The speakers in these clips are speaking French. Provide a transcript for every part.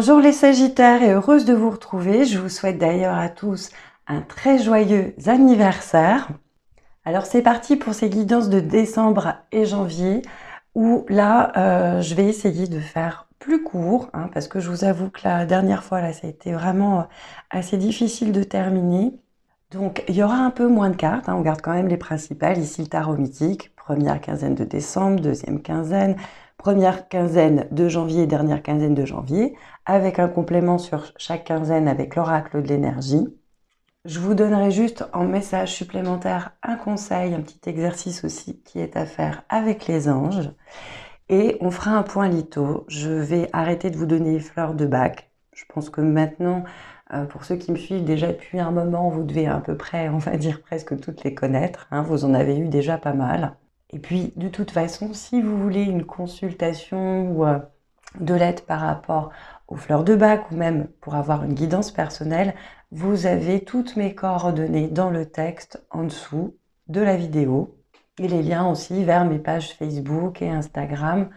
Bonjour les Sagittaires et heureuse de vous retrouver. Je vous souhaite d'ailleurs à tous un très joyeux anniversaire. Alors c'est parti pour ces guidances de décembre et janvier où là euh, je vais essayer de faire plus court hein, parce que je vous avoue que la dernière fois là ça a été vraiment euh, assez difficile de terminer. Donc il y aura un peu moins de cartes, hein. on garde quand même les principales, ici le tarot mythique, première quinzaine de décembre, deuxième quinzaine, première quinzaine de janvier, dernière quinzaine de janvier, avec un complément sur chaque quinzaine avec l'oracle de l'énergie. Je vous donnerai juste en message supplémentaire un conseil, un petit exercice aussi qui est à faire avec les anges. Et on fera un point litho. Je vais arrêter de vous donner fleurs de bac. Je pense que maintenant, euh, pour ceux qui me suivent déjà depuis un moment, vous devez à peu près, on va dire presque toutes les connaître. Hein. vous en avez eu déjà pas mal. Et puis, de toute façon, si vous voulez une consultation ou euh, de l'aide par rapport aux fleurs de bac ou même pour avoir une guidance personnelle, vous avez toutes mes coordonnées dans le texte en dessous de la vidéo et les liens aussi vers mes pages Facebook et Instagram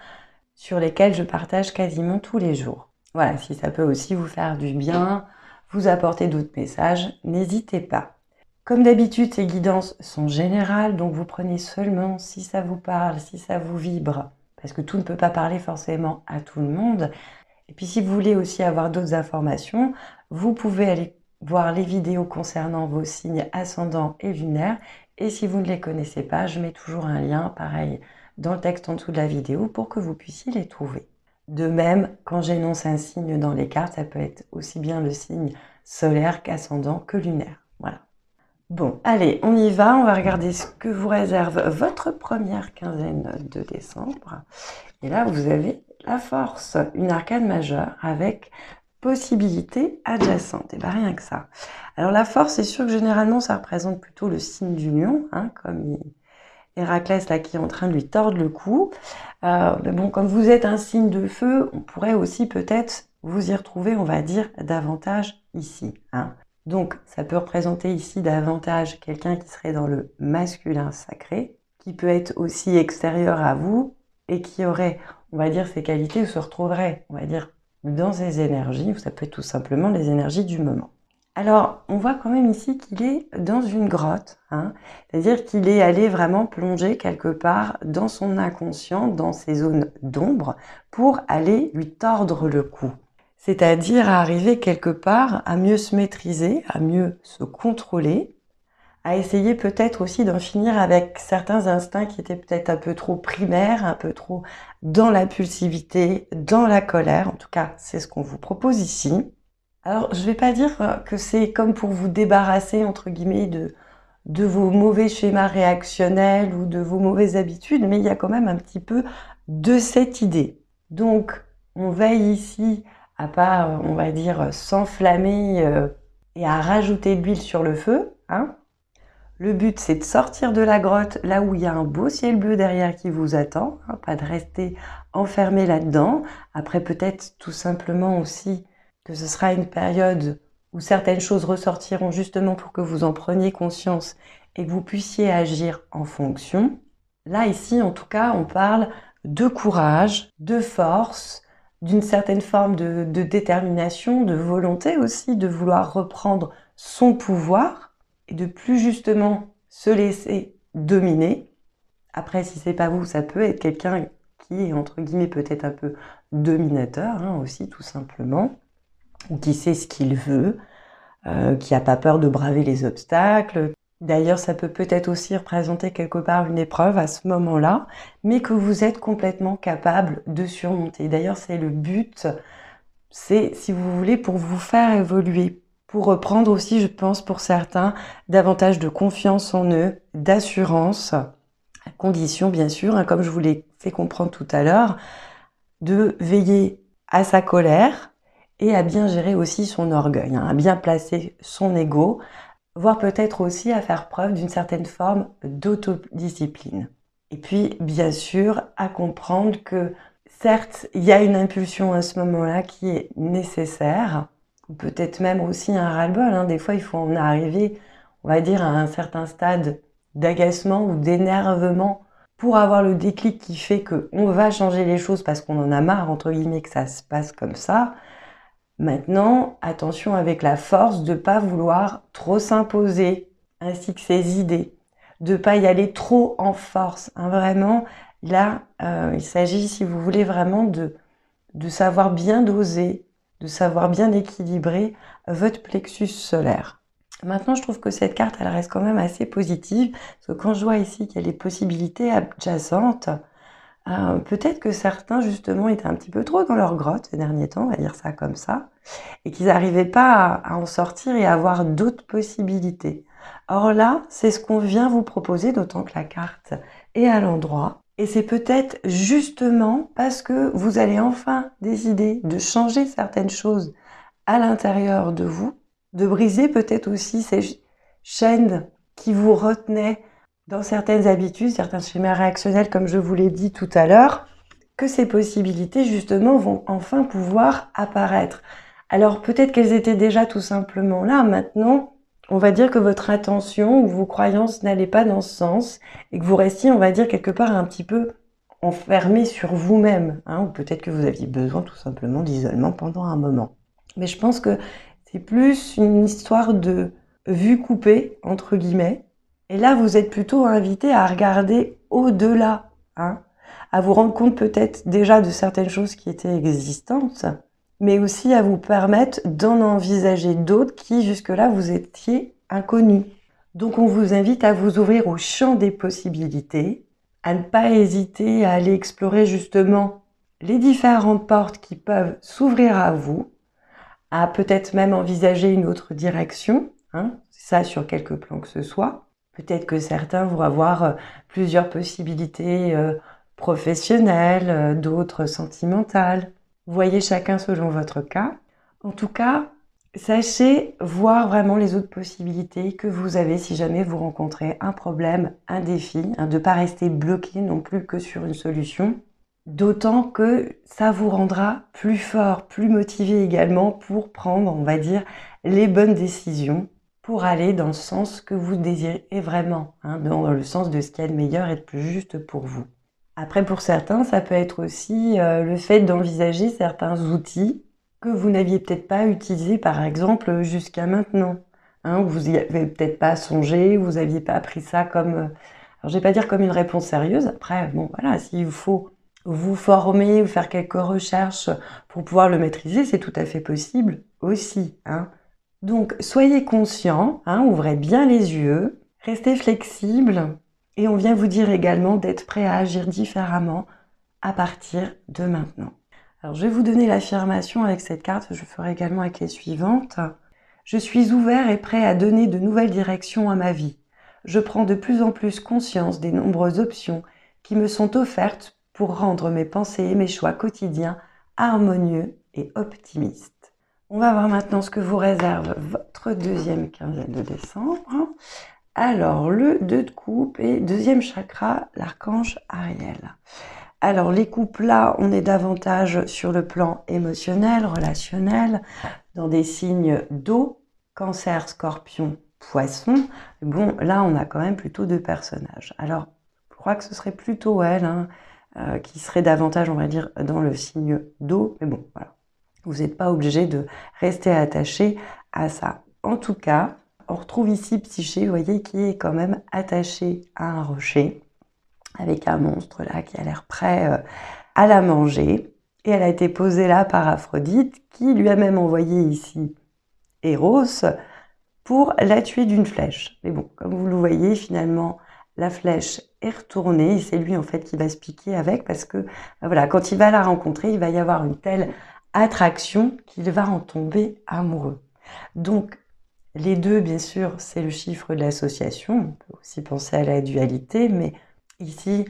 sur lesquelles je partage quasiment tous les jours. Voilà, si ça peut aussi vous faire du bien, vous apporter d'autres messages, n'hésitez pas. Comme d'habitude, ces guidances sont générales, donc vous prenez seulement si ça vous parle, si ça vous vibre, parce que tout ne peut pas parler forcément à tout le monde. Et puis si vous voulez aussi avoir d'autres informations, vous pouvez aller voir les vidéos concernant vos signes ascendants et lunaires. Et si vous ne les connaissez pas, je mets toujours un lien, pareil, dans le texte en dessous de la vidéo pour que vous puissiez les trouver. De même, quand j'énonce un signe dans les cartes, ça peut être aussi bien le signe solaire qu'ascendant que lunaire. Bon, allez, on y va. On va regarder ce que vous réserve votre première quinzaine de décembre. Et là, vous avez la force, une arcade majeure avec possibilités adjacentes. Et eh bien rien que ça. Alors la force, c'est sûr que généralement, ça représente plutôt le signe du lion, hein, comme Héraclès là qui est en train de lui tordre le cou. Euh, mais bon, comme vous êtes un signe de feu, on pourrait aussi peut-être vous y retrouver, on va dire, davantage ici. Hein. Donc, ça peut représenter ici davantage quelqu'un qui serait dans le masculin sacré, qui peut être aussi extérieur à vous et qui aurait, on va dire, ses qualités ou se retrouverait, on va dire, dans ses énergies, ou ça peut être tout simplement les énergies du moment. Alors, on voit quand même ici qu'il est dans une grotte, hein. c'est-à-dire qu'il est allé vraiment plonger quelque part dans son inconscient, dans ses zones d'ombre, pour aller lui tordre le cou c'est-à-dire à arriver quelque part à mieux se maîtriser, à mieux se contrôler, à essayer peut-être aussi d'en finir avec certains instincts qui étaient peut-être un peu trop primaires, un peu trop dans la pulsivité, dans la colère. En tout cas, c'est ce qu'on vous propose ici. Alors, je ne vais pas dire que c'est comme pour vous débarrasser, entre guillemets, de, de vos mauvais schémas réactionnels ou de vos mauvaises habitudes, mais il y a quand même un petit peu de cette idée. Donc, on veille ici à pas, euh, on va dire, s'enflammer euh, et à rajouter de l'huile sur le feu. Hein. Le but, c'est de sortir de la grotte là où il y a un beau ciel bleu derrière qui vous attend, hein, pas de rester enfermé là-dedans. Après, peut-être tout simplement aussi que ce sera une période où certaines choses ressortiront justement pour que vous en preniez conscience et que vous puissiez agir en fonction. Là, ici, en tout cas, on parle de courage, de force, d'une certaine forme de, détermination, de volonté aussi, de vouloir reprendre son pouvoir et de plus justement se laisser dominer. Après, si c'est pas vous, ça peut être quelqu'un qui est entre guillemets peut-être un peu dominateur hein, aussi, tout simplement, ou qui sait ce qu'il veut, euh, qui n'a pas peur de braver les obstacles, D'ailleurs, ça peut peut-être aussi représenter quelque part une épreuve à ce moment-là, mais que vous êtes complètement capable de surmonter. D'ailleurs, c'est le but, c'est, si vous voulez, pour vous faire évoluer, pour reprendre aussi, je pense, pour certains, davantage de confiance en eux, d'assurance, à condition, bien sûr, hein, comme je vous l'ai fait comprendre tout à l'heure, de veiller à sa colère et à bien gérer aussi son orgueil, hein, à bien placer son ego, voire peut-être aussi à faire preuve d'une certaine forme d'autodiscipline. Et puis, bien sûr, à comprendre que certes, il y a une impulsion à ce moment-là qui est nécessaire, ou peut-être même aussi un ras-le-bol. Hein. Des fois, il faut en arriver, on va dire, à un certain stade d'agacement ou d'énervement pour avoir le déclic qui fait que on va changer les choses parce qu'on en a marre entre guillemets que ça se passe comme ça Maintenant, attention avec la force de ne pas vouloir trop s'imposer, ainsi que ses idées, de ne pas y aller trop en force. Hein, vraiment, là, euh, il s'agit, si vous voulez, vraiment de, de savoir bien doser, de savoir bien équilibrer votre plexus solaire. Maintenant, je trouve que cette carte, elle reste quand même assez positive, parce que quand je vois ici qu'il y a des possibilités adjacentes, euh, peut-être que certains, justement, étaient un petit peu trop dans leur grotte ces derniers temps, on va dire ça comme ça, et qu'ils n'arrivaient pas à, en sortir et à avoir d'autres possibilités. Or là, c'est ce qu'on vient vous proposer, d'autant que la carte est à l'endroit. Et c'est peut-être justement parce que vous allez enfin décider de changer certaines choses à l'intérieur de vous, de briser peut-être aussi ces chaînes qui vous retenaient dans certaines habitudes, certains schémas réactionnels, comme je vous l'ai dit tout à l'heure, que ces possibilités, justement, vont enfin pouvoir apparaître. Alors peut-être qu'elles étaient déjà tout simplement là. Maintenant, on va dire que votre attention ou vos croyances n'allaient pas dans ce sens et que vous restiez, on va dire, quelque part un petit peu enfermé sur vous-même. Hein, ou peut-être que vous aviez besoin tout simplement d'isolement pendant un moment. Mais je pense que c'est plus une histoire de vue coupée, entre guillemets, et là, vous êtes plutôt invité à regarder au-delà, hein, à vous rendre compte peut-être déjà de certaines choses qui étaient existantes, mais aussi à vous permettre d'en envisager d'autres qui jusque-là vous étiez inconnus. Donc on vous invite à vous ouvrir au champ des possibilités, à ne pas hésiter à aller explorer justement les différentes portes qui peuvent s'ouvrir à vous, à peut-être même envisager une autre direction, hein, ça sur quelque plan que ce soit, Peut-être que certains vont avoir euh, plusieurs possibilités euh, professionnelles, euh, d'autres sentimentales. Voyez chacun selon votre cas. En tout cas, sachez voir vraiment les autres possibilités que vous avez si jamais vous rencontrez un problème, un défi, hein, de ne pas rester bloqué non plus que sur une solution. D'autant que ça vous rendra plus fort, plus motivé également pour prendre, on va dire, les bonnes décisions pour aller dans le sens que vous désirez vraiment, hein, dans le sens de ce qui est a meilleur et de plus juste pour vous. Après, pour certains, ça peut être aussi euh, le fait d'envisager certains outils que vous n'aviez peut-être pas utilisés, par exemple, jusqu'à maintenant. Hein, vous n'y avez peut-être pas songé, vous n'aviez pas appris ça comme... Euh, alors, je ne vais pas dire comme une réponse sérieuse. Après, bon, voilà, s'il faut vous former ou faire quelques recherches pour pouvoir le maîtriser, c'est tout à fait possible aussi. Hein. Donc soyez conscient, hein, ouvrez bien les yeux, restez flexible et on vient vous dire également d'être prêt à agir différemment à partir de maintenant. Alors je vais vous donner l'affirmation avec cette carte, je ferai également avec les suivantes. Je suis ouvert et prêt à donner de nouvelles directions à ma vie. Je prends de plus en plus conscience des nombreuses options qui me sont offertes pour rendre mes pensées et mes choix quotidiens harmonieux et optimistes. On va voir maintenant ce que vous réserve votre deuxième quinzaine de décembre. Alors, le 2 de coupe et deuxième chakra, l'archange Ariel. Alors, les coupes là, on est davantage sur le plan émotionnel, relationnel, dans des signes d'eau, cancer, scorpion, poisson. Bon, là, on a quand même plutôt deux personnages. Alors, je crois que ce serait plutôt elle hein, euh, qui serait davantage, on va dire, dans le signe d'eau. Mais bon, voilà. Vous n'êtes pas obligé de rester attaché à ça. En tout cas, on retrouve ici Psyché, vous voyez, qui est quand même attaché à un rocher, avec un monstre là qui a l'air prêt euh, à la manger. Et elle a été posée là par Aphrodite, qui lui a même envoyé ici Eros pour la tuer d'une flèche. Mais bon, comme vous le voyez, finalement, la flèche est retournée et c'est lui en fait qui va se piquer avec parce que ben voilà, quand il va la rencontrer, il va y avoir une telle attraction qu'il va en tomber amoureux. Donc, les deux, bien sûr, c'est le chiffre de l'association. On peut aussi penser à la dualité, mais ici,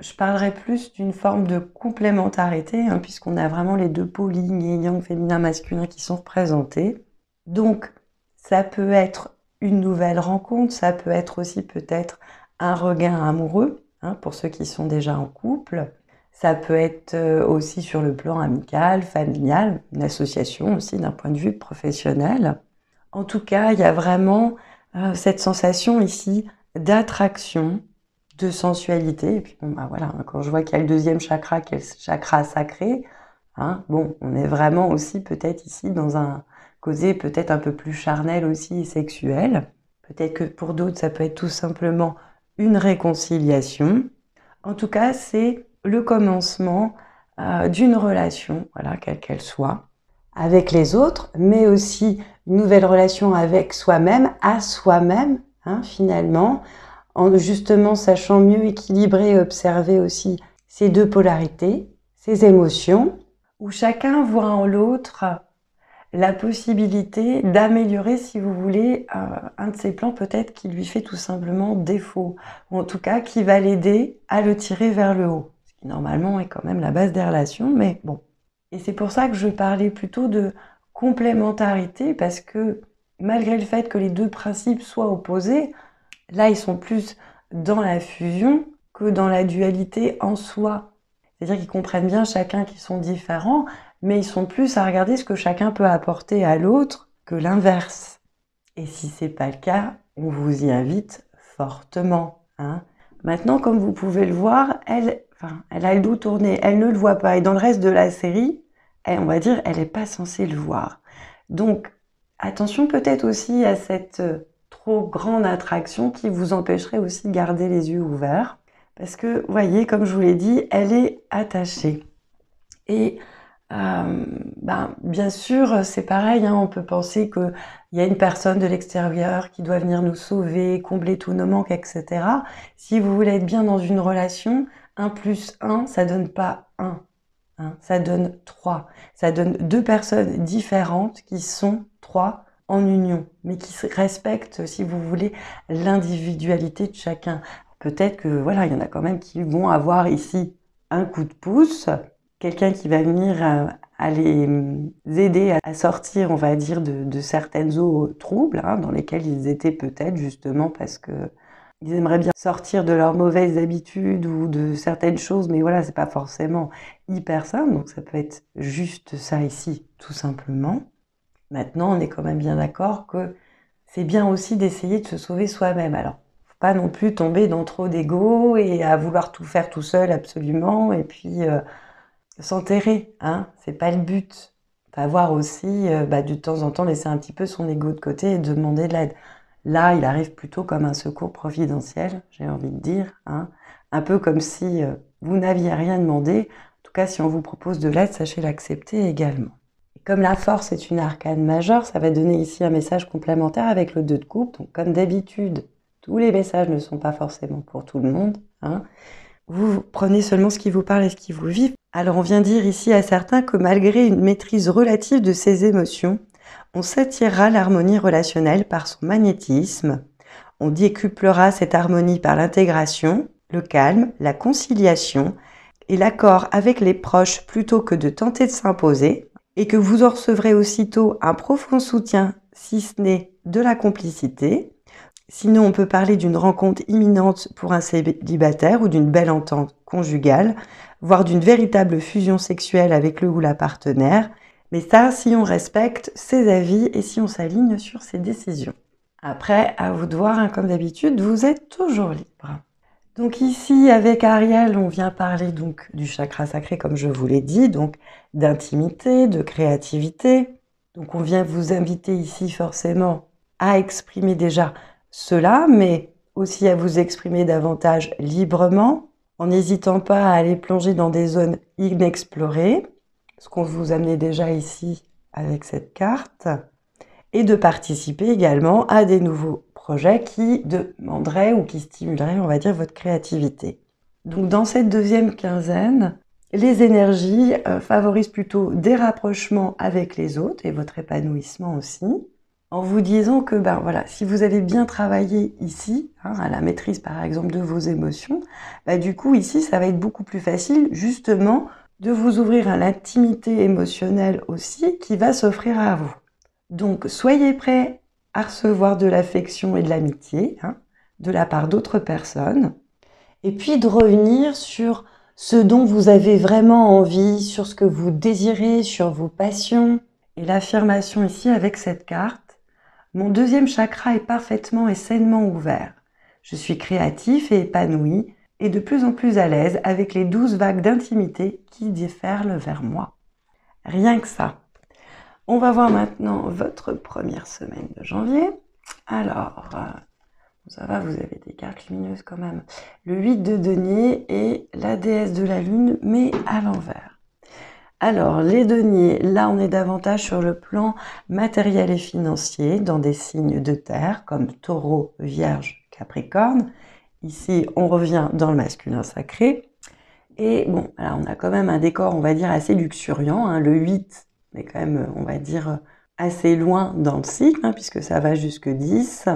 je parlerai plus d'une forme de complémentarité, hein, puisqu'on a vraiment les deux pôles féminin masculin qui sont représentés. Donc, ça peut être une nouvelle rencontre, ça peut être aussi peut-être un regain amoureux, hein, pour ceux qui sont déjà en couple. Ça peut être euh, aussi sur le plan amical, familial, une association aussi d'un point de vue professionnel. En tout cas, il y a vraiment euh, cette sensation ici d'attraction, de sensualité. Et puis bah voilà, hein, quand je vois qu'il y a le deuxième chakra, quel le chakra sacré, hein, bon, on est vraiment aussi peut-être ici dans un causé peut-être un peu plus charnel aussi et sexuel. Peut-être que pour d'autres, ça peut être tout simplement une réconciliation. En tout cas, c'est le commencement euh, d'une relation, voilà, quelle qu'elle soit, avec les autres, mais aussi une nouvelle relation avec soi-même, à soi-même, hein, finalement, en justement sachant mieux équilibrer et observer aussi ces deux polarités, ces émotions, où chacun voit en l'autre la possibilité d'améliorer, si vous voulez, euh, un de ses plans peut-être qui lui fait tout simplement défaut, ou en tout cas qui va l'aider à le tirer vers le haut normalement est quand même la base des relations, mais bon. Et c'est pour ça que je parlais plutôt de complémentarité, parce que malgré le fait que les deux principes soient opposés, là ils sont plus dans la fusion que dans la dualité en soi. C'est-à-dire qu'ils comprennent bien chacun qu'ils sont différents, mais ils sont plus à regarder ce que chacun peut apporter à l'autre que l'inverse. Et si c'est pas le cas, on vous y invite fortement. Hein. Maintenant, comme vous pouvez le voir, elle, elle a le dos tourné, elle ne le voit pas. Et dans le reste de la série, on va dire, elle n'est pas censée le voir. Donc, attention peut-être aussi à cette euh, trop grande attraction qui vous empêcherait aussi de garder les yeux ouverts. Parce que, voyez, comme je vous l'ai dit, elle est attachée. Et euh, ben, bien sûr, c'est pareil, hein, on peut penser qu'il y a une personne de l'extérieur qui doit venir nous sauver, combler tous nos manques, etc. Si vous voulez être bien dans une relation, 1 plus 1, ça donne pas 1. Hein. ça donne 3. Ça donne deux personnes différentes qui sont trois en union, mais qui respectent, si vous voulez, l'individualité de chacun. Peut-être que, voilà, il y en a quand même qui vont avoir ici un coup de pouce, quelqu'un qui va venir euh, les hum, aider à sortir, on va dire, de, certaines eaux troubles hein, dans lesquelles ils étaient peut-être justement parce que ils aimeraient bien sortir de leurs mauvaises habitudes ou de certaines choses, mais voilà, c'est pas forcément hyper simple. Donc ça peut être juste ça ici, tout simplement. Maintenant, on est quand même bien d'accord que c'est bien aussi d'essayer de se sauver soi-même. Alors, faut pas non plus tomber dans trop d'ego et à vouloir tout faire tout seul absolument et puis euh, s'enterrer. Hein c'est pas le but. Faut avoir aussi, euh, bah, de temps en temps, laisser un petit peu son ego de côté et demander de l'aide. Là, il arrive plutôt comme un secours providentiel, j'ai envie de dire, hein. un peu comme si euh, vous n'aviez rien demandé. En tout cas, si on vous propose de l'aide, sachez l'accepter également. Et comme la force est une arcane majeure, ça va donner ici un message complémentaire avec le 2 de coupe. Donc, comme d'habitude, tous les messages ne sont pas forcément pour tout le monde. Hein. Vous prenez seulement ce qui vous parle et ce qui vous vit. Alors on vient dire ici à certains que malgré une maîtrise relative de ses émotions, on s'attirera l'harmonie relationnelle par son magnétisme, on décuplera cette harmonie par l'intégration, le calme, la conciliation et l'accord avec les proches plutôt que de tenter de s'imposer, et que vous en recevrez aussitôt un profond soutien, si ce n'est de la complicité. Sinon, on peut parler d'une rencontre imminente pour un célibataire ou d'une belle entente conjugale, voire d'une véritable fusion sexuelle avec le ou la partenaire, mais ça, si on respecte ses avis et si on s'aligne sur ses décisions. Après, à vous de voir, hein, comme d'habitude, vous êtes toujours libre. Donc ici, avec Ariel, on vient parler donc du chakra sacré, comme je vous l'ai dit, donc d'intimité, de créativité. Donc on vient vous inviter ici forcément à exprimer déjà cela, mais aussi à vous exprimer davantage librement, en n'hésitant pas à aller plonger dans des zones inexplorées, ce qu'on vous amenait déjà ici avec cette carte, et de participer également à des nouveaux projets qui demanderaient ou qui stimuleraient, on va dire, votre créativité. Donc dans cette deuxième quinzaine, les énergies euh, favorisent plutôt des rapprochements avec les autres et votre épanouissement aussi, en vous disant que ben voilà, si vous avez bien travaillé ici, hein, à la maîtrise par exemple de vos émotions, bah, du coup ici ça va être beaucoup plus facile justement de vous ouvrir à l'intimité émotionnelle aussi qui va s'offrir à vous. Donc soyez prêts à recevoir de l'affection et de l'amitié hein, de la part d'autres personnes, et puis de revenir sur ce dont vous avez vraiment envie, sur ce que vous désirez, sur vos passions. Et l'affirmation ici avec cette carte, mon deuxième chakra est parfaitement et sainement ouvert. Je suis créatif et épanoui et de plus en plus à l'aise avec les douze vagues d'intimité qui déferlent vers moi. Rien que ça. On va voir maintenant votre première semaine de janvier. Alors, euh, ça va, vous avez des cartes lumineuses quand même. Le 8 de denier et la déesse de la lune, mais à l'envers. Alors, les deniers, là on est davantage sur le plan matériel et financier, dans des signes de terre comme taureau, vierge, capricorne, Ici, on revient dans le masculin sacré. Et bon, alors on a quand même un décor, on va dire, assez luxuriant. Hein. Le 8 est quand même, on va dire, assez loin dans le cycle, hein, puisque ça va jusque 10.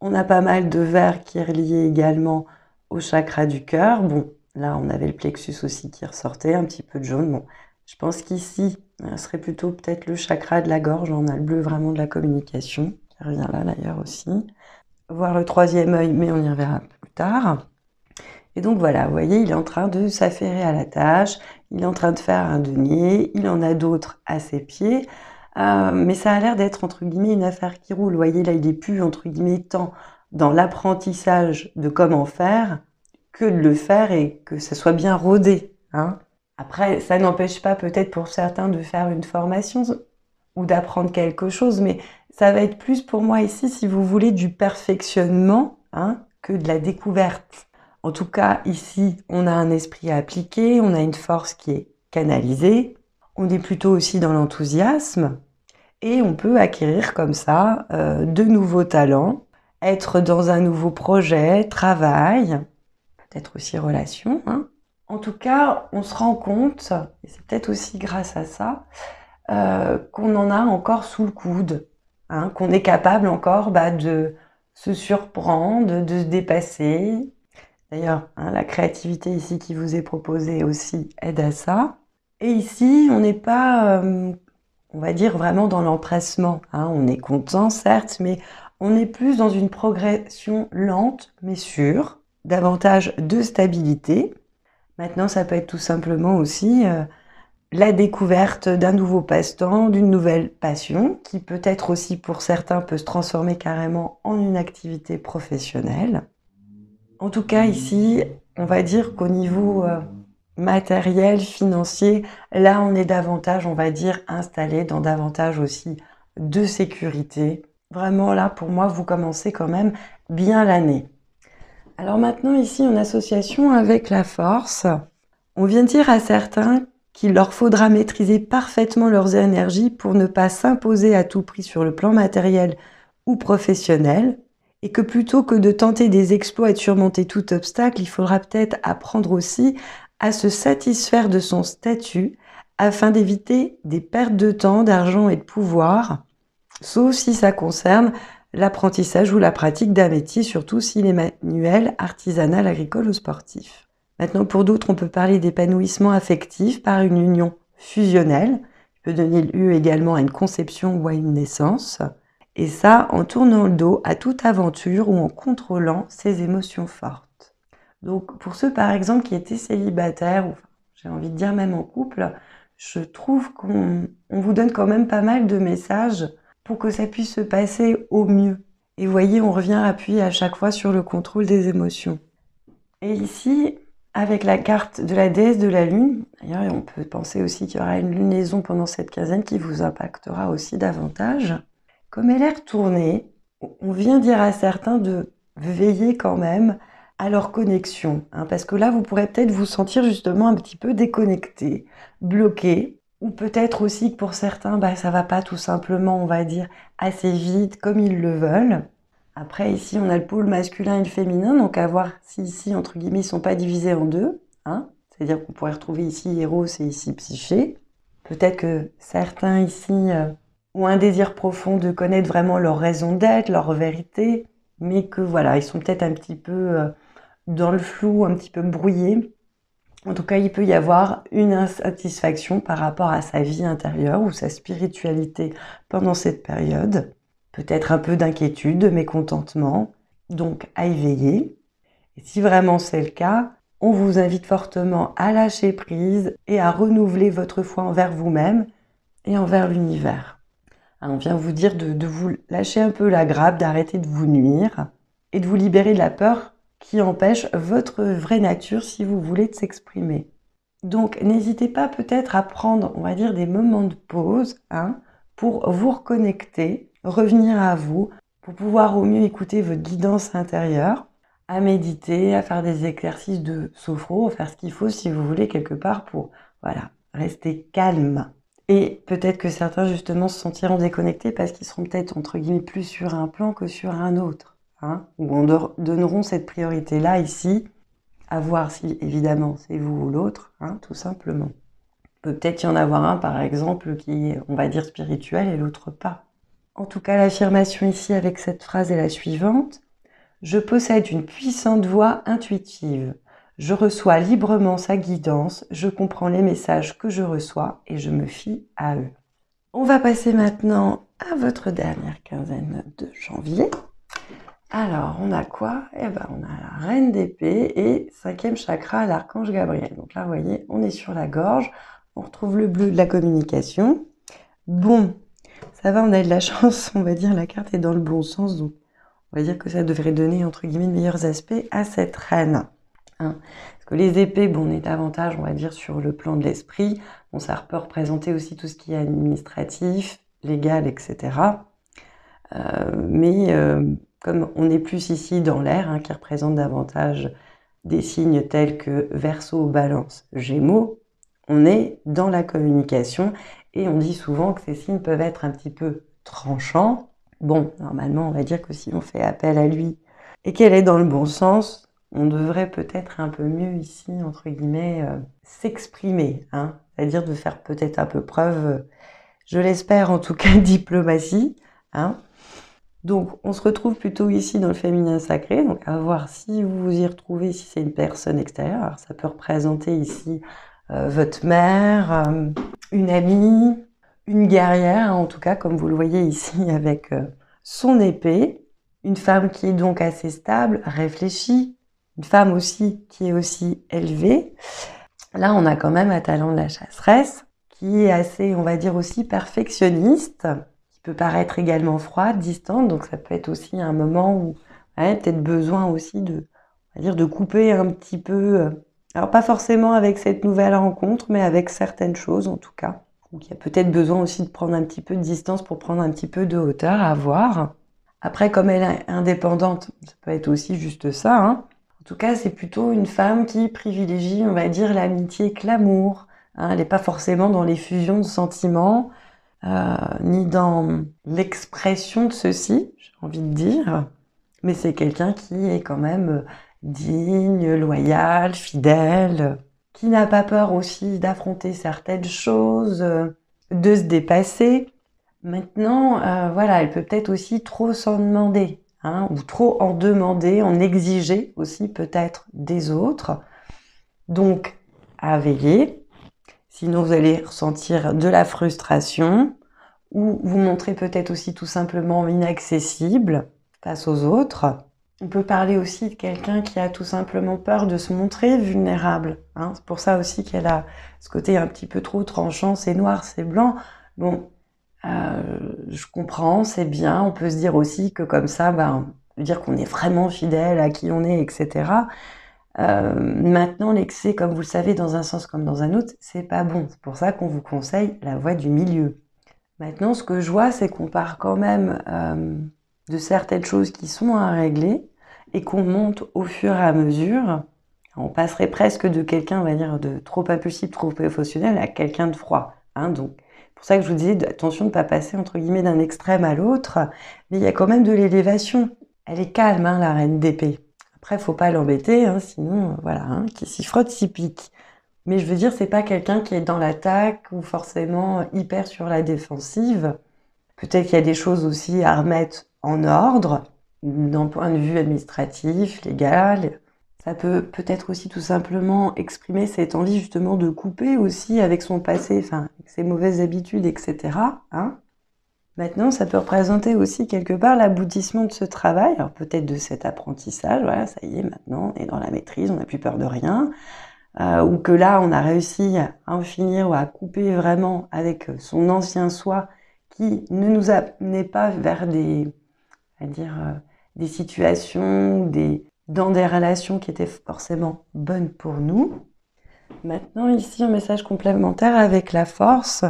On a pas mal de vert qui est relié également au chakra du cœur. Bon, là, on avait le plexus aussi qui ressortait, un petit peu de jaune. Bon, je pense qu'ici, euh, ce serait plutôt peut-être le chakra de la gorge. On a le bleu vraiment de la communication, qui revient là d'ailleurs aussi. Voir le troisième œil, mais on y reverra tard. Et donc voilà, vous voyez, il est en train de s'affairer à la tâche, il est en train de faire un denier, il en a d'autres à ses pieds, euh, mais ça a l'air d'être entre guillemets une affaire qui roule. Vous voyez, là, il est plus entre guillemets tant dans l'apprentissage de comment faire que de le faire et que ça soit bien rodé. Hein. Après, ça n'empêche pas peut-être pour certains de faire une formation ou d'apprendre quelque chose, mais ça va être plus pour moi ici, si vous voulez, du perfectionnement, hein que de la découverte. En tout cas, ici, on a un esprit à appliquer, on a une force qui est canalisée, on est plutôt aussi dans l'enthousiasme et on peut acquérir comme ça euh, de nouveaux talents, être dans un nouveau projet, travail, peut-être aussi relation. Hein. En tout cas, on se rend compte, et c'est peut-être aussi grâce à ça, euh, qu'on en a encore sous le coude, hein, qu'on est capable encore bah, de se surprendre, de se dépasser. D'ailleurs, hein, la créativité ici qui vous est proposée aussi aide à ça. Et ici, on n'est pas, euh, on va dire, vraiment dans l'empressement. Hein. On est content, certes, mais on est plus dans une progression lente, mais sûre, davantage de stabilité. Maintenant, ça peut être tout simplement aussi... Euh, la découverte d'un nouveau passe-temps, d'une nouvelle passion, qui peut-être aussi pour certains peut se transformer carrément en une activité professionnelle. En tout cas, ici, on va dire qu'au niveau euh, matériel, financier, là, on est davantage, on va dire, installé dans davantage aussi de sécurité. Vraiment, là, pour moi, vous commencez quand même bien l'année. Alors maintenant, ici, en association avec la force, on vient de dire à certains qu'il leur faudra maîtriser parfaitement leurs énergies pour ne pas s'imposer à tout prix sur le plan matériel ou professionnel, et que plutôt que de tenter des exploits et de surmonter tout obstacle, il faudra peut-être apprendre aussi à se satisfaire de son statut afin d'éviter des pertes de temps, d'argent et de pouvoir, sauf si ça concerne l'apprentissage ou la pratique d'un métier, surtout s'il est manuel, artisanal, agricole ou sportif. Maintenant, pour d'autres, on peut parler d'épanouissement affectif par une union fusionnelle. Il peut donner lieu également à une conception ou à une naissance. Et ça, en tournant le dos à toute aventure ou en contrôlant ses émotions fortes. Donc, pour ceux, par exemple, qui étaient célibataires, ou j'ai envie de dire même en couple, je trouve qu'on vous donne quand même pas mal de messages pour que ça puisse se passer au mieux. Et voyez, on revient à appuyer à chaque fois sur le contrôle des émotions. Et ici, avec la carte de la déesse de la lune. D'ailleurs, on peut penser aussi qu'il y aura une lunaison pendant cette quinzaine qui vous impactera aussi davantage. Comme elle est retournée, on vient dire à certains de veiller quand même à leur connexion, hein, parce que là, vous pourrez peut-être vous sentir justement un petit peu déconnecté, bloqué, ou peut-être aussi que pour certains, ça bah, ça va pas tout simplement, on va dire, assez vite comme ils le veulent. Après, ici, on a le pôle masculin et le féminin, donc à voir si ici, entre guillemets, ils ne sont pas divisés en deux. Hein. C'est-à-dire qu'on pourrait retrouver ici héros et ici Psyché. Peut-être que certains ici euh, ont un désir profond de connaître vraiment leur raison d'être, leur vérité, mais que voilà, ils sont peut-être un petit peu euh, dans le flou, un petit peu brouillés. En tout cas, il peut y avoir une insatisfaction par rapport à sa vie intérieure ou sa spiritualité pendant cette période peut-être un peu d'inquiétude, de mécontentement, donc à éveiller. Et si vraiment c'est le cas, on vous invite fortement à lâcher prise et à renouveler votre foi envers vous-même et envers l'univers. On vient vous dire de, vous lâcher un peu la grappe, d'arrêter de vous nuire et de vous libérer de la peur qui empêche votre vraie nature, si vous voulez, de s'exprimer. Donc n'hésitez pas peut-être à prendre, on va dire, des moments de pause hein, pour vous reconnecter revenir à vous pour pouvoir au mieux écouter votre guidance intérieure, à méditer, à faire des exercices de sophro, à faire ce qu'il faut si vous voulez quelque part pour voilà, rester calme. Et peut-être que certains justement se sentiront déconnectés parce qu'ils seront peut-être entre guillemets plus sur un plan que sur un autre. Hein, on donneront cette priorité-là ici, à voir si évidemment c'est vous ou l'autre, hein, tout simplement. Peut-être y en avoir un par exemple qui est, on va dire, spirituel et l'autre pas. En tout cas, l'affirmation ici avec cette phrase est la suivante. Je possède une puissante voix intuitive. Je reçois librement sa guidance, je comprends les messages que je reçois et je me fie à eux. On va passer maintenant à votre dernière quinzaine de janvier. Alors, on a quoi Eh ben, on a la reine d'épée et cinquième chakra, l'archange Gabriel. Donc là, vous voyez, on est sur la gorge. On retrouve le bleu de la communication. Bon, ça va, on a de la chance, on va dire, la carte est dans le bon sens, donc on va dire que ça devrait donner, entre guillemets, de meilleurs aspects à cette reine. Hein. Parce que les épées, bon, on est davantage, on va dire, sur le plan de l'esprit, bon, ça peut représenter aussi tout ce qui est administratif, légal, etc. Euh, mais euh, comme on est plus ici dans l'air, hein, qui représente davantage des signes tels que verso, balance, gémeaux, on est dans la communication et on dit souvent que ces signes peuvent être un petit peu tranchants. Bon, normalement, on va dire que si on fait appel à lui et qu'elle est dans le bon sens, on devrait peut-être un peu mieux ici, entre guillemets, euh, s'exprimer, hein. c'est-à-dire de faire peut-être un peu preuve, je l'espère en tout cas, diplomatie. Hein. donc on se retrouve plutôt ici dans le féminin sacré, donc à voir si vous vous y retrouvez, si c'est une personne extérieure. Alors ça peut représenter ici euh, votre mère, euh, une amie, une guerrière, en tout cas, comme vous le voyez ici avec euh, son épée. Une femme qui est donc assez stable, réfléchie. Une femme aussi qui est aussi élevée. Là, on a quand même un talent de la chasseresse, qui est assez, on va dire aussi perfectionniste, qui peut paraître également froide, distante. Donc ça peut être aussi un moment où elle a peut-être besoin aussi de, on va dire, de couper un petit peu alors pas forcément avec cette nouvelle rencontre, mais avec certaines choses en tout cas. Donc il y a peut-être besoin aussi de prendre un petit peu de distance pour prendre un petit peu de hauteur à voir. Après, comme elle est indépendante, ça peut être aussi juste ça. Hein. En tout cas, c'est plutôt une femme qui privilégie, on va dire, l'amitié que l'amour. Hein. elle n'est pas forcément dans les fusions de sentiments, euh, ni dans l'expression de ceci, j'ai envie de dire. Mais c'est quelqu'un qui est quand même euh, digne, loyal, fidèle, qui n'a pas peur aussi d'affronter certaines choses, de se dépasser. Maintenant, euh, voilà, elle peut peut-être aussi trop s'en demander, hein, ou trop en demander, en exiger aussi peut-être des autres. Donc, à veiller. Sinon, vous allez ressentir de la frustration, ou vous montrer peut-être aussi tout simplement inaccessible face aux autres. On peut parler aussi de quelqu'un qui a tout simplement peur de se montrer vulnérable. Hein. C'est pour ça aussi qu'elle a ce côté un petit peu trop tranchant, c'est noir, c'est blanc. Bon, euh, je comprends, c'est bien. On peut se dire aussi que comme ça, ben, dire qu'on est vraiment fidèle à qui on est, etc. Euh, maintenant, l'excès, comme vous le savez, dans un sens comme dans un autre, c'est pas bon. C'est pour ça qu'on vous conseille la voie du milieu. Maintenant, ce que je vois, c'est qu'on part quand même euh, de certaines choses qui sont à régler et qu'on monte au fur et à mesure, on passerait presque de quelqu'un, on va dire, de trop impulsif, trop émotionnel à quelqu'un de froid. Hein, donc, pour ça que je vous disais, attention de ne pas passer entre guillemets d'un extrême à l'autre, mais il y a quand même de l'élévation. Elle est calme, hein, la reine d'épée. Après, faut pas l'embêter, hein, sinon, euh, voilà, hein, qui s'y frotte, s'y pique. Mais je veux dire, c'est pas quelqu'un qui est dans l'attaque ou forcément hyper sur la défensive. Peut-être qu'il y a des choses aussi à remettre en ordre, d'un point de vue administratif, légal. Ça peut peut-être aussi tout simplement exprimer cette envie justement de couper aussi avec son passé, enfin, ses mauvaises habitudes, etc. Hein Maintenant, ça peut représenter aussi quelque part l'aboutissement de ce travail, alors peut-être de cet apprentissage, voilà, ça y est, maintenant, et dans la maîtrise, on n'a plus peur de rien, euh, ou que là, on a réussi à en finir ou à couper vraiment avec son ancien soi qui ne nous amenait pas vers des, à dire, euh, des situations, des, dans des relations qui étaient forcément bonnes pour nous. Maintenant, ici, un message complémentaire avec la force.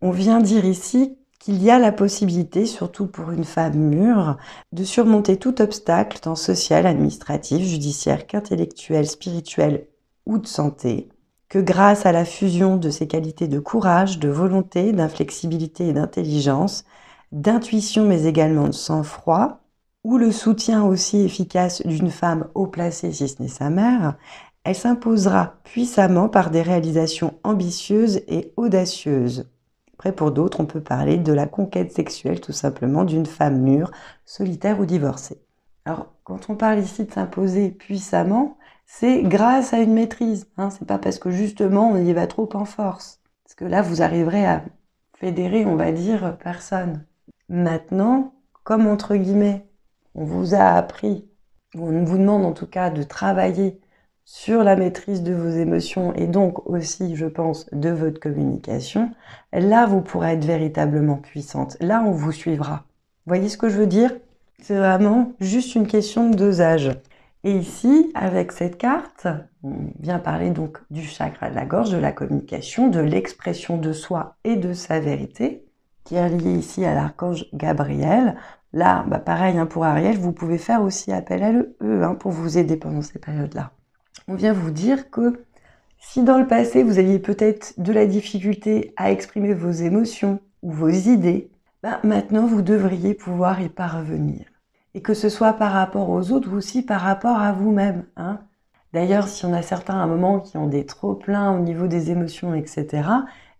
On vient dire ici qu'il y a la possibilité, surtout pour une femme mûre, de surmonter tout obstacle, tant social, administratif, judiciaire qu'intellectuel, spirituel ou de santé, que grâce à la fusion de ses qualités de courage, de volonté, d'inflexibilité et d'intelligence, d'intuition mais également de sang-froid, ou le soutien aussi efficace d'une femme haut placée si ce n'est sa mère, elle s'imposera puissamment par des réalisations ambitieuses et audacieuses. Après, pour d'autres, on peut parler de la conquête sexuelle tout simplement d'une femme mûre, solitaire ou divorcée. Alors, quand on parle ici de s'imposer puissamment, c'est grâce à une maîtrise. Hein. C'est pas parce que justement on y va trop en force. Parce que là, vous arriverez à fédérer, on va dire, personne. Maintenant, comme entre guillemets, on vous a appris, on vous demande en tout cas de travailler sur la maîtrise de vos émotions et donc aussi, je pense, de votre communication, là, vous pourrez être véritablement puissante. Là, on vous suivra. Voyez ce que je veux dire C'est vraiment juste une question de dosage. Et ici, avec cette carte, on vient parler donc du chakra de la gorge, de la communication, de l'expression de soi et de sa vérité, qui est liée ici à l'archange Gabriel. Là, bah, pareil hein, pour Ariel, vous pouvez faire aussi appel à le E hein, pour vous aider pendant ces périodes-là. On vient vous dire que si dans le passé vous aviez peut-être de la difficulté à exprimer vos émotions ou vos idées, bah, maintenant vous devriez pouvoir y parvenir. Et que ce soit par rapport aux autres ou aussi par rapport à vous-même. Hein. D'ailleurs, si on a certains à un moment qui ont des trop-pleins au niveau des émotions, etc.,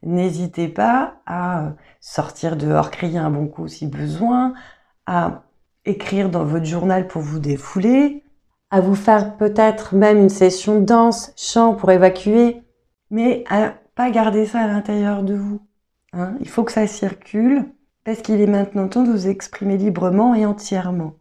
n'hésitez pas à sortir dehors, crier un bon coup si besoin, à écrire dans votre journal pour vous défouler, à vous faire peut-être même une session danse, chant pour évacuer, mais à pas garder ça à l'intérieur de vous. Hein. il faut que ça circule parce qu'il est maintenant temps de vous exprimer librement et entièrement.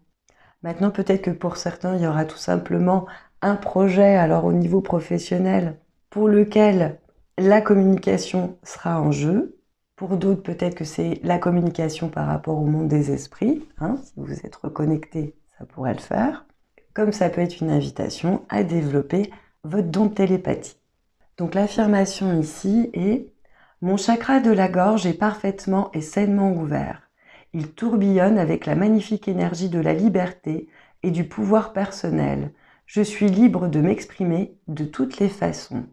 Maintenant, peut-être que pour certains, il y aura tout simplement un projet, alors au niveau professionnel, pour lequel la communication sera en jeu. Pour d'autres, peut-être que c'est la communication par rapport au monde des esprits. Hein. si vous êtes reconnecté, ça pourrait le faire. Comme ça peut être une invitation à développer votre don de télépathie. Donc l'affirmation ici est Mon chakra de la gorge est parfaitement et sainement ouvert. Il tourbillonne avec la magnifique énergie de la liberté et du pouvoir personnel. Je suis libre de m'exprimer de toutes les façons.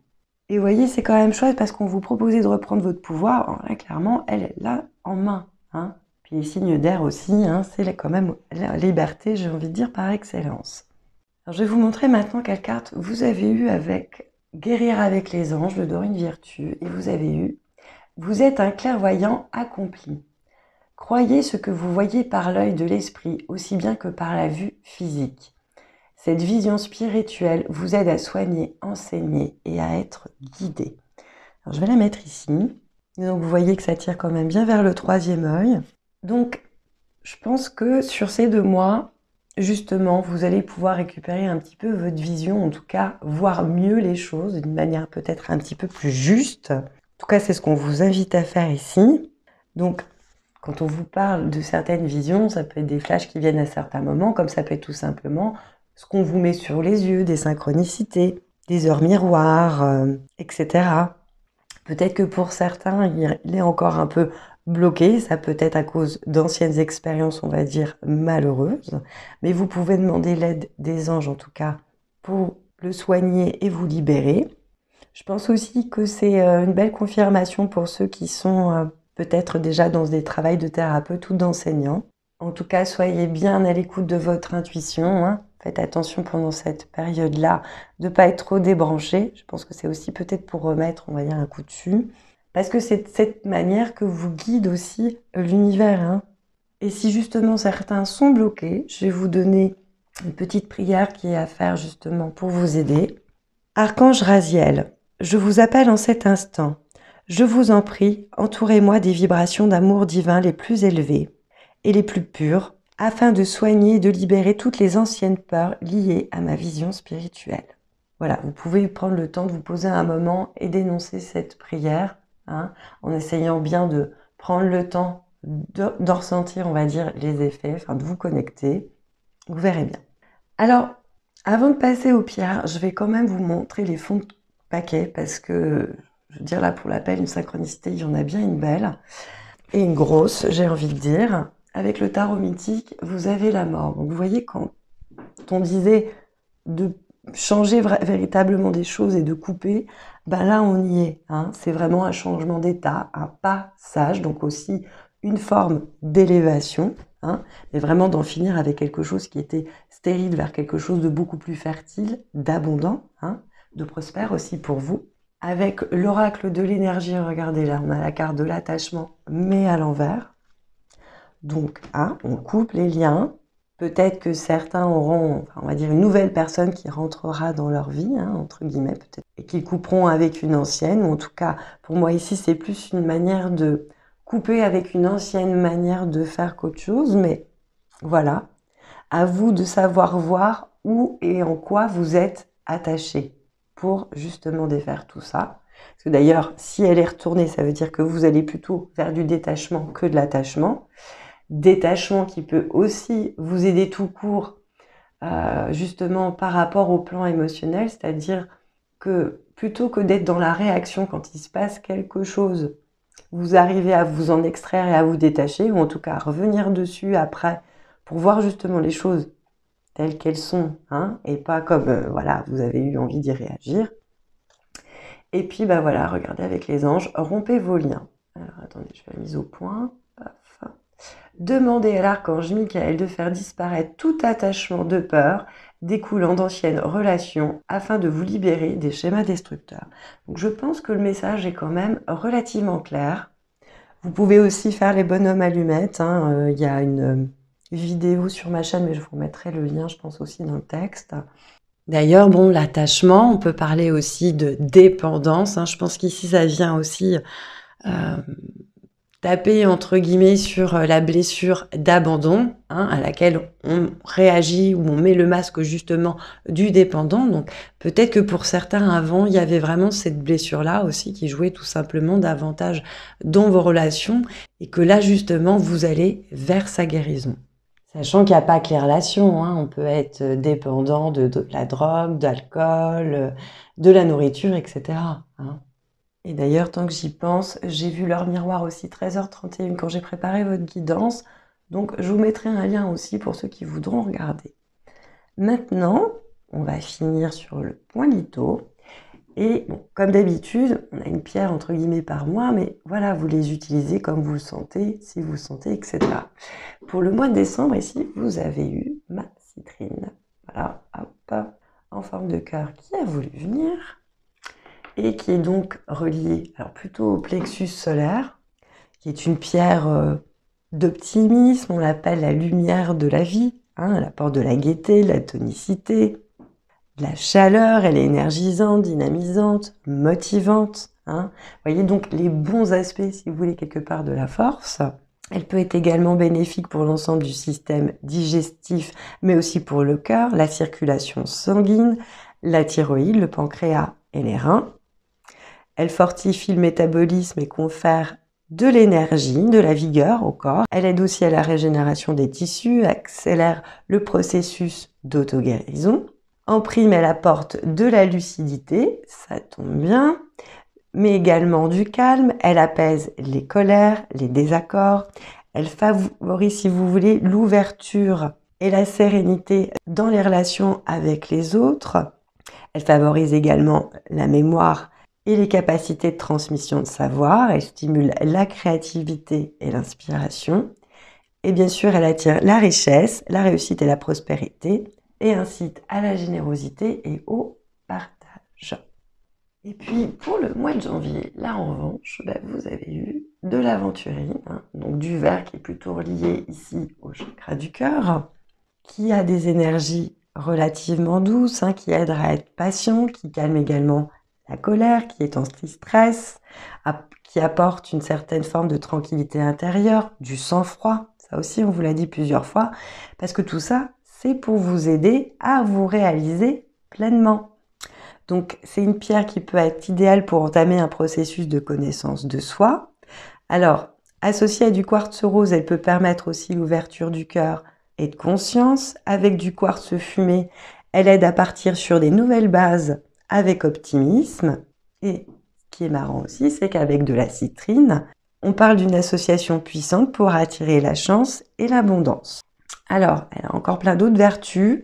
Et vous voyez, c'est quand même chouette parce qu'on vous proposait de reprendre votre pouvoir. clairement, elle est là en main. Hein. Puis les signes d'air aussi, hein. c'est quand même la liberté, j'ai envie de dire, par excellence. Alors, je vais vous montrer maintenant quelle carte vous avez eu avec Guérir avec les anges, le dorine virtue ». et vous avez eu Vous êtes un clairvoyant accompli. Croyez ce que vous voyez par l'œil de l'esprit, aussi bien que par la vue physique. Cette vision spirituelle vous aide à soigner, enseigner et à être guidé. Alors, je vais la mettre ici. Donc vous voyez que ça tire quand même bien vers le troisième œil. Donc je pense que sur ces deux mois, justement, vous allez pouvoir récupérer un petit peu votre vision, en tout cas voir mieux les choses d'une manière peut-être un petit peu plus juste. En tout cas, c'est ce qu'on vous invite à faire ici. Donc quand on vous parle de certaines visions, ça peut être des flashs qui viennent à certains moments, comme ça peut être tout simplement ce qu'on vous met sur les yeux, des synchronicités, des heures miroirs, euh, etc. Peut-être que pour certains, il est encore un peu bloqué, ça peut être à cause d'anciennes expériences, on va dire, malheureuses, mais vous pouvez demander l'aide des anges en tout cas pour le soigner et vous libérer. Je pense aussi que c'est euh, une belle confirmation pour ceux qui sont euh, peut-être déjà dans des travails de thérapeute ou d'enseignant. En tout cas, soyez bien à l'écoute de votre intuition. Hein. Faites attention pendant cette période-là de ne pas être trop débranché. Je pense que c'est aussi peut-être pour remettre, on va dire, un coup dessus. Parce que c'est cette manière que vous guide aussi l'univers. Hein. Et si justement certains sont bloqués, je vais vous donner une petite prière qui est à faire justement pour vous aider. Archange Raziel, je vous appelle en cet instant. Je vous en prie, entourez-moi des vibrations d'amour divin les plus élevées et les plus pures afin de soigner et de libérer toutes les anciennes peurs liées à ma vision spirituelle. Voilà, vous pouvez prendre le temps de vous poser un moment et d'énoncer cette prière, hein, en essayant bien de prendre le temps d'en ressentir, on va dire, les effets, enfin de vous connecter. Vous verrez bien. Alors, avant de passer au pierres, je vais quand même vous montrer les fonds de paquet parce que, je veux dire là pour l'appel, une synchronicité, il y en a bien une belle et une grosse, j'ai envie de dire avec le tarot mythique, vous avez la mort. vous voyez, quand on disait de changer véritablement des choses et de couper, ben là on y est. Hein. C'est vraiment un changement d'état, un passage, donc aussi une forme d'élévation, hein, mais vraiment d'en finir avec quelque chose qui était stérile vers quelque chose de beaucoup plus fertile, d'abondant, hein, de prospère aussi pour vous. Avec l'oracle de l'énergie, regardez là, on a la carte de l'attachement, mais à l'envers. Donc, ah, on coupe les liens. Peut-être que certains auront, on va dire, une nouvelle personne qui rentrera dans leur vie, hein, entre guillemets, peut-être, et qu'ils couperont avec une ancienne. Ou en tout cas, pour moi ici, c'est plus une manière de couper avec une ancienne manière de faire qu'autre chose. Mais voilà, à vous de savoir voir où et en quoi vous êtes attaché pour justement défaire tout ça. Parce que d'ailleurs, si elle est retournée, ça veut dire que vous allez plutôt vers du détachement que de l'attachement détachement qui peut aussi vous aider tout court euh, justement par rapport au plan émotionnel, c'est-à-dire que plutôt que d'être dans la réaction quand il se passe quelque chose, vous arrivez à vous en extraire et à vous détacher, ou en tout cas à revenir dessus après pour voir justement les choses telles qu'elles sont, hein, et pas comme euh, voilà, vous avez eu envie d'y réagir. Et puis bah voilà, regardez avec les anges, rompez vos liens. Alors attendez, je vais la mise au point. Demandez à l'archange Michael de faire disparaître tout attachement de peur découlant d'anciennes relations afin de vous libérer des schémas destructeurs. Donc je pense que le message est quand même relativement clair. Vous pouvez aussi faire les bonhommes allumettes. Hein. Euh, il y a une euh, vidéo sur ma chaîne, mais je vous mettrai le lien, je pense aussi dans le texte. D'ailleurs, bon, l'attachement, on peut parler aussi de dépendance. Hein. Je pense qu'ici, ça vient aussi euh, taper entre guillemets sur euh, la blessure d'abandon hein, à laquelle on réagit ou on met le masque justement du dépendant. Donc peut-être que pour certains avant, il y avait vraiment cette blessure-là aussi qui jouait tout simplement davantage dans vos relations et que là justement vous allez vers sa guérison. Sachant qu'il n'y a pas que les relations, hein, on peut être euh, dépendant de, la drogue, d'alcool, euh, de la nourriture, etc. Et d'ailleurs, tant que j'y pense, j'ai vu leur miroir aussi 13h31 quand j'ai préparé votre guidance. Donc je vous mettrai un lien aussi pour ceux qui voudront regarder. Maintenant, on va finir sur le point Lito. Et comme d'habitude, on a une pierre entre guillemets par mois, mais voilà, vous les utilisez comme vous le sentez, si vous le sentez, etc. Pour le mois de décembre, ici, vous avez eu ma citrine. Voilà, hop, en forme de cœur qui a voulu venir et qui est donc reliée alors plutôt au plexus solaire, qui est une pierre euh, d'optimisme, on l'appelle la lumière de la vie, elle hein, apporte de la gaieté, de la tonicité, de la chaleur, elle est énergisante, dynamisante, motivante. Hein. Voyez donc les bons aspects, si vous voulez, quelque part de la force. Elle peut être également bénéfique pour l'ensemble du système digestif, mais aussi pour le cœur, la circulation sanguine, la thyroïde, le pancréas et les reins. Elle fortifie le métabolisme et confère de l'énergie, de la vigueur au corps. Elle aide aussi à la régénération des tissus, accélère le processus dauto En prime, elle apporte de la lucidité, ça tombe bien, mais également du calme. Elle apaise les colères, les désaccords. Elle favorise, si vous voulez, l'ouverture et la sérénité dans les relations avec les autres. Elle favorise également la mémoire et les capacités de transmission de savoir. Elle stimule la créativité et l'inspiration. Et bien sûr, elle attire la richesse, la réussite et la prospérité et incite à la générosité et au partage. Et puis pour le mois de janvier, là en revanche, ben, vous avez eu de l'aventurine, hein, donc du verre qui est plutôt lié ici au chakra du cœur, qui a des énergies relativement douces, hein, qui aident à être patient, qui calme également la colère, qui est en stress qui apporte une certaine forme de tranquillité intérieure, du sang-froid. Ça aussi, on vous l'a dit plusieurs fois, parce que tout ça, c'est pour vous aider à vous réaliser pleinement. Donc, c'est une pierre qui peut être idéale pour entamer un processus de connaissance de soi. Alors, associée à du quartz rose, elle peut permettre aussi l'ouverture du cœur et de conscience. Avec du quartz fumé, elle aide à partir sur des nouvelles bases avec optimisme. Et ce qui est marrant aussi, c'est qu'avec de la citrine, on parle d'une association puissante pour attirer la chance et l'abondance. Alors, elle a encore plein d'autres vertus,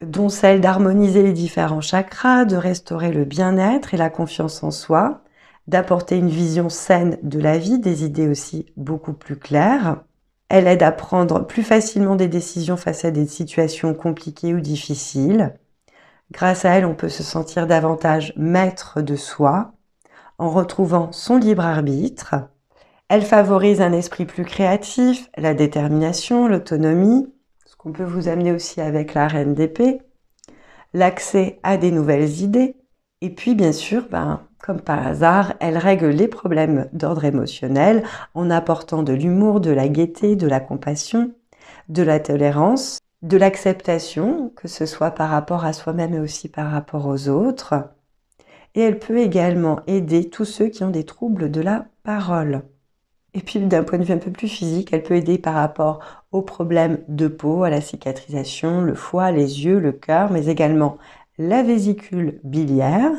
dont celle d'harmoniser les différents chakras, de restaurer le bien-être et la confiance en soi, d'apporter une vision saine de la vie, des idées aussi beaucoup plus claires. Elle aide à prendre plus facilement des décisions face à des situations compliquées ou difficiles. Grâce à elle, on peut se sentir davantage maître de soi en retrouvant son libre arbitre. Elle favorise un esprit plus créatif, la détermination, l'autonomie, ce qu'on peut vous amener aussi avec la reine d'épée, l'accès à des nouvelles idées. Et puis, bien sûr, ben, comme par hasard, elle règle les problèmes d'ordre émotionnel en apportant de l'humour, de la gaieté, de la compassion, de la tolérance de l'acceptation, que ce soit par rapport à soi-même et aussi par rapport aux autres. Et elle peut également aider tous ceux qui ont des troubles de la parole. Et puis d'un point de vue un peu plus physique, elle peut aider par rapport aux problèmes de peau, à la cicatrisation, le foie, les yeux, le cœur, mais également la vésicule biliaire.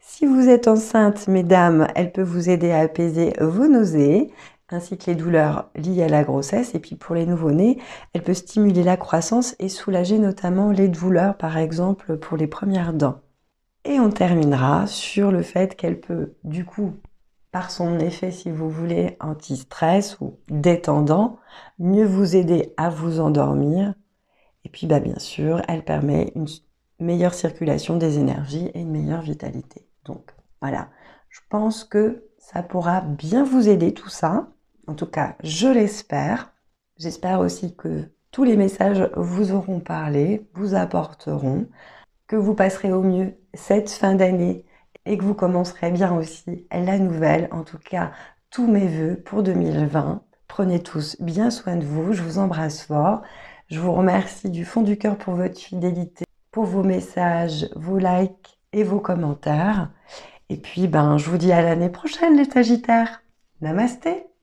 Si vous êtes enceinte, mesdames, elle peut vous aider à apaiser vos nausées ainsi que les douleurs liées à la grossesse. Et puis pour les nouveau-nés, elle peut stimuler la croissance et soulager notamment les douleurs, par exemple pour les premières dents. Et on terminera sur le fait qu'elle peut, du coup, par son effet, si vous voulez, anti-stress ou détendant, mieux vous aider à vous endormir. Et puis, bah, bien sûr, elle permet une meilleure circulation des énergies et une meilleure vitalité. Donc, voilà, je pense que ça pourra bien vous aider tout ça. En tout cas, je l'espère. J'espère aussi que tous les messages vous auront parlé, vous apporteront, que vous passerez au mieux cette fin d'année et que vous commencerez bien aussi la nouvelle. En tout cas, tous mes voeux pour 2020. Prenez tous bien soin de vous. Je vous embrasse fort. Je vous remercie du fond du cœur pour votre fidélité, pour vos messages, vos likes et vos commentaires. Et puis, ben, je vous dis à l'année prochaine, les Sagittaires. Namasté!